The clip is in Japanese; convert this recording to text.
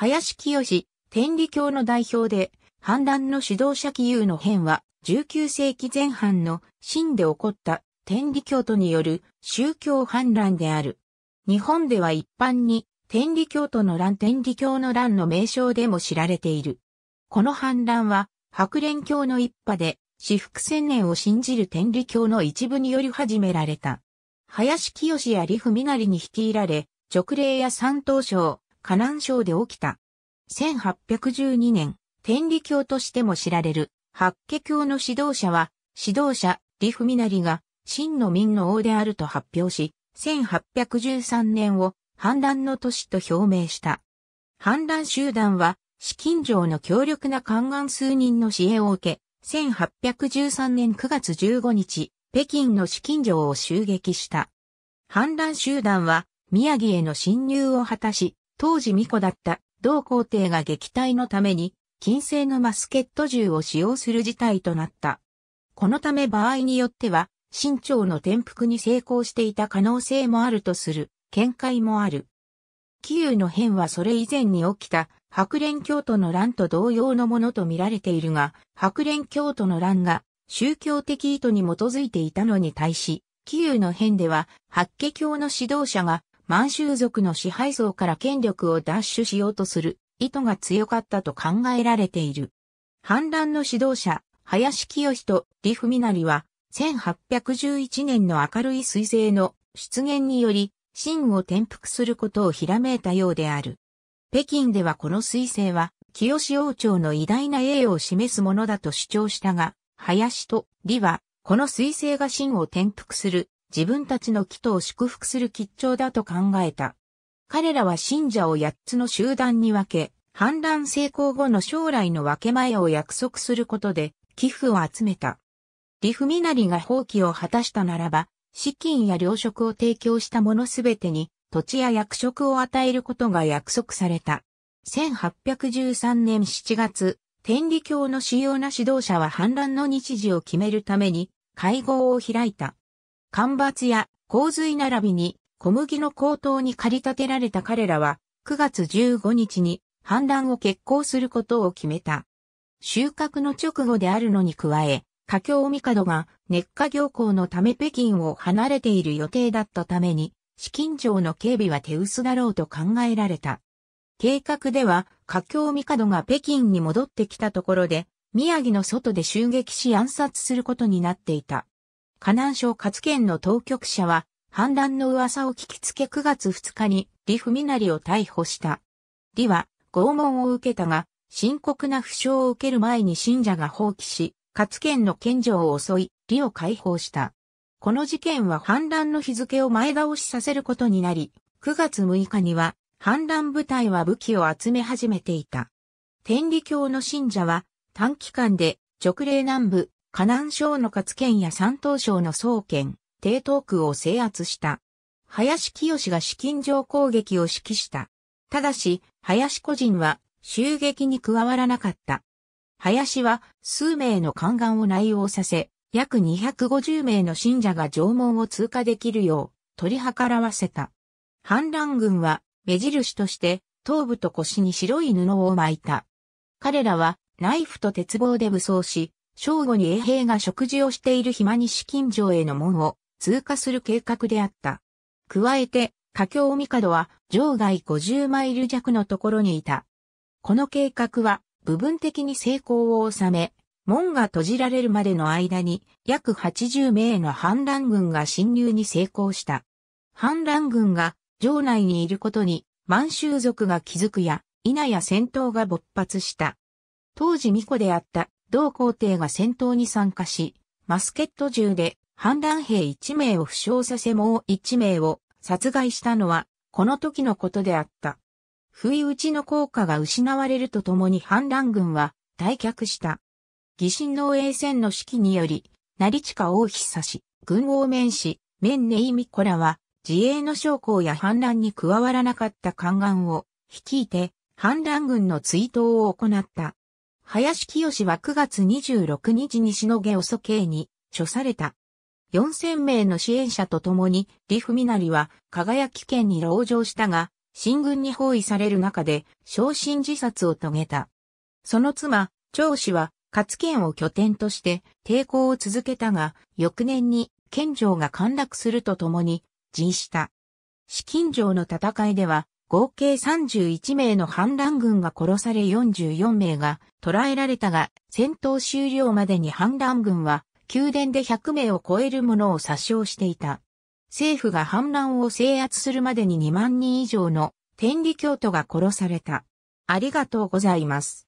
林清、天理教の代表で、反乱の指導者起由の変は、19世紀前半の真で起こった天理教徒による宗教反乱である。日本では一般に天理教徒の乱天理教の乱の名称でも知られている。この反乱は白蓮教の一派で私服千年を信じる天理教の一部により始められた。林清や李文成に率いられ、直令や三等賞、河南省で起きた。1812年、天理教としても知られる、八家教の指導者は、指導者、李文成が、真の民の王であると発表し、1813年を反乱の年と表明した。反乱集団は、資金上の強力な宦官数人の支援を受け、1813年9月15日、北京の資金城を襲撃した。反乱集団は、宮城への侵入を果たし、当時巫女だった同皇帝が撃退のために、金製のマスケット銃を使用する事態となった。このため場合によっては、身長の転覆に成功していた可能性もあるとする、見解もある。キーウの変はそれ以前に起きた白蓮教徒の乱と同様のものと見られているが、白蓮教徒の乱が宗教的意図に基づいていたのに対し、キーウの変では、白家教の指導者が満州族の支配層から権力を奪取しようとする意図が強かったと考えられている。反乱の指導者、林清人、李文成は、1811年の明るい彗星の出現により、真を転覆することをひらめいたようである。北京ではこの彗星は、清志王朝の偉大な栄誉を示すものだと主張したが、林と李は、この彗星が真を転覆する自分たちの祈祷を祝福する吉兆だと考えた。彼らは信者を八つの集団に分け、反乱成功後の将来の分け前を約束することで寄付を集めた。リフミナリが放棄を果たしたならば、資金や糧食を提供した者すべてに土地や役職を与えることが約束された。1813年7月、天理教の主要な指導者は反乱の日時を決めるために会合を開いた。干ばつや洪水並びに小麦の高騰に駆り立てられた彼らは9月15日に反乱を決行することを決めた。収穫の直後であるのに加え、華僑帝が熱化行行のため北京を離れている予定だったために、資金庁の警備は手薄だろうと考えられた。計画では、華僑帝が北京に戻ってきたところで、宮城の外で襲撃し暗殺することになっていた。河南省勝県の当局者は、反乱の噂を聞きつけ9月2日に李文成を逮捕した。李は拷問を受けたが、深刻な負傷を受ける前に信者が放棄し、勝県の県庁を襲い、李を解放した。この事件は反乱の日付を前倒しさせることになり、9月6日には反乱部隊は武器を集め始めていた。天理教の信者は短期間で直令南部河南省の勝県や山東省の総県、低東区を制圧した。林清が資金上攻撃を指揮した。ただし、林個人は襲撃に加わらなかった。林は数名の宦官を内容させ、約250名の信者が城門を通過できるよう取り計らわせた。反乱軍は目印として頭部と腰に白い布を巻いた。彼らはナイフと鉄棒で武装し、正午に衛兵が食事をしている暇に紫近城への門を通過する計画であった。加えて、華御帝は場外50マイル弱のところにいた。この計画は部分的に成功を収め、門が閉じられるまでの間に約80名の反乱軍が侵入に成功した。反乱軍が城内にいることに満州族が気づくや、否や戦闘が勃発した。当時巫女であった同皇帝が戦闘に参加し、マスケット銃で反乱兵1名を負傷させもう1名を殺害したのは、この時のことであった。不意打ちの効果が失われるとともに反乱軍は退却した。疑心の衛戦の指揮により、成近王久氏、軍王面師、面ネイミコらは、自衛の将校や反乱に加わらなかった宦官を率いて、反乱軍の追悼を行った。林清は9月26日に篠毛遅慶に処された。4000名の支援者と共に、李文成は輝き県に籠城したが、新軍に包囲される中で、昇進自殺を遂げた。その妻、張氏は、勝県を拠点として抵抗を続けたが、翌年に県城が陥落するとともに、陣した。資金城の戦いでは、合計31名の反乱軍が殺され44名が捕らえられたが、戦闘終了までに反乱軍は宮殿で100名を超える者を殺傷していた。政府が反乱を制圧するまでに2万人以上の天理教徒が殺された。ありがとうございます。